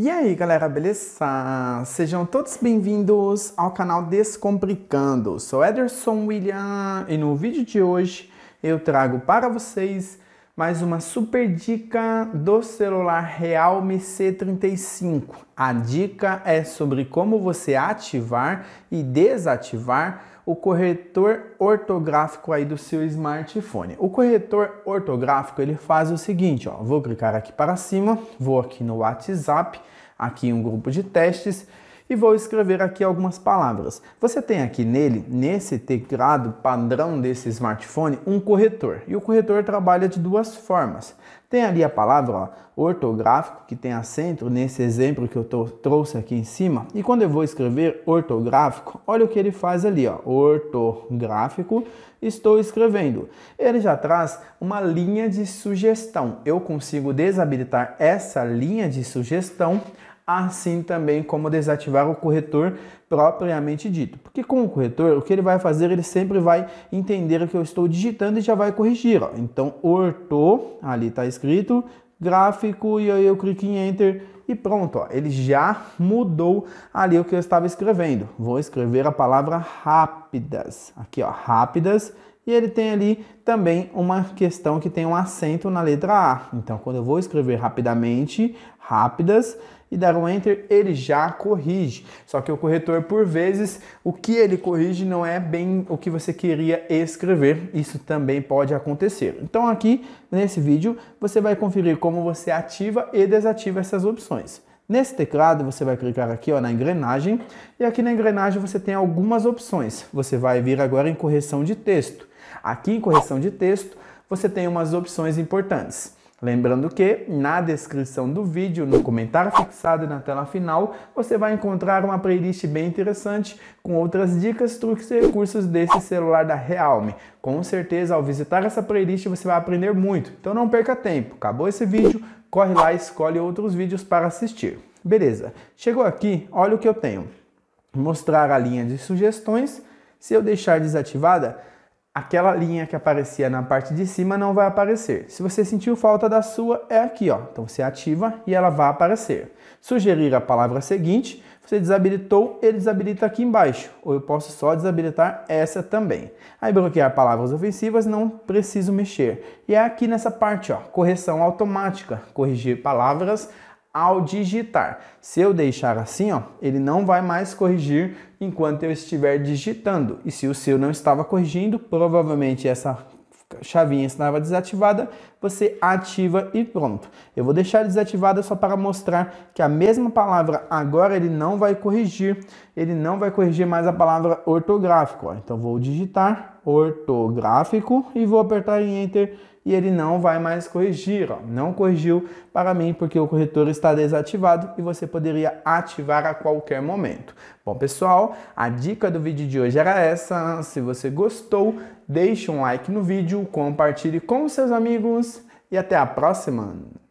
E aí galera, beleza? Sejam todos bem-vindos ao canal Descomplicando. Sou Ederson William e no vídeo de hoje eu trago para vocês mais uma super dica do celular Realme C35. A dica é sobre como você ativar e desativar o corretor ortográfico aí do seu smartphone. O corretor ortográfico ele faz o seguinte, ó, vou clicar aqui para cima, vou aqui no WhatsApp, aqui em um grupo de testes e vou escrever aqui algumas palavras. Você tem aqui nele, nesse teclado padrão desse smartphone, um corretor. E o corretor trabalha de duas formas. Tem ali a palavra ó, ortográfico, que tem acento nesse exemplo que eu trouxe aqui em cima. E quando eu vou escrever ortográfico, olha o que ele faz ali, ó, ortográfico, estou escrevendo. Ele já traz uma linha de sugestão. Eu consigo desabilitar essa linha de sugestão assim também como desativar o corretor propriamente dito. Porque com o corretor, o que ele vai fazer, ele sempre vai entender o que eu estou digitando e já vai corrigir. Ó. Então, orto, ali está escrito, gráfico, e aí eu clico em Enter e pronto, ó, ele já mudou ali o que eu estava escrevendo. Vou escrever a palavra rápidas, aqui ó, rápidas, e ele tem ali também uma questão que tem um acento na letra A. Então, quando eu vou escrever rapidamente, rápidas, e dar um enter, ele já corrige. Só que o corretor, por vezes, o que ele corrige não é bem o que você queria escrever. Isso também pode acontecer. Então, aqui nesse vídeo, você vai conferir como você ativa e desativa essas opções. Nesse teclado você vai clicar aqui ó, na engrenagem e aqui na engrenagem você tem algumas opções. Você vai vir agora em correção de texto. Aqui em correção de texto você tem umas opções importantes. Lembrando que na descrição do vídeo, no comentário fixado na tela final, você vai encontrar uma playlist bem interessante com outras dicas, truques e recursos desse celular da Realme. Com certeza, ao visitar essa playlist, você vai aprender muito. Então não perca tempo. Acabou esse vídeo, corre lá e escolhe outros vídeos para assistir. Beleza, chegou aqui, olha o que eu tenho. Mostrar a linha de sugestões. Se eu deixar desativada, aquela linha que aparecia na parte de cima não vai aparecer. Se você sentiu falta da sua, é aqui, ó. Então você ativa e ela vai aparecer. Sugerir a palavra seguinte, você desabilitou, ele desabilita aqui embaixo. Ou eu posso só desabilitar essa também. Aí bloquear palavras ofensivas, não preciso mexer. E é aqui nessa parte, ó, correção automática, corrigir palavras ao digitar. Se eu deixar assim, ó, ele não vai mais corrigir enquanto eu estiver digitando. E se o seu não estava corrigindo, provavelmente essa chavinha estava desativada, você ativa e pronto. Eu vou deixar desativada só para mostrar que a mesma palavra agora ele não vai corrigir, ele não vai corrigir mais a palavra ortográfico. Ó. Então vou digitar ortográfico e vou apertar em Enter e ele não vai mais corrigir, ó. não corrigiu para mim porque o corretor está desativado e você poderia ativar a qualquer momento. Bom pessoal, a dica do vídeo de hoje era essa, se você gostou deixe um like no vídeo, compartilhe com seus amigos e até a próxima!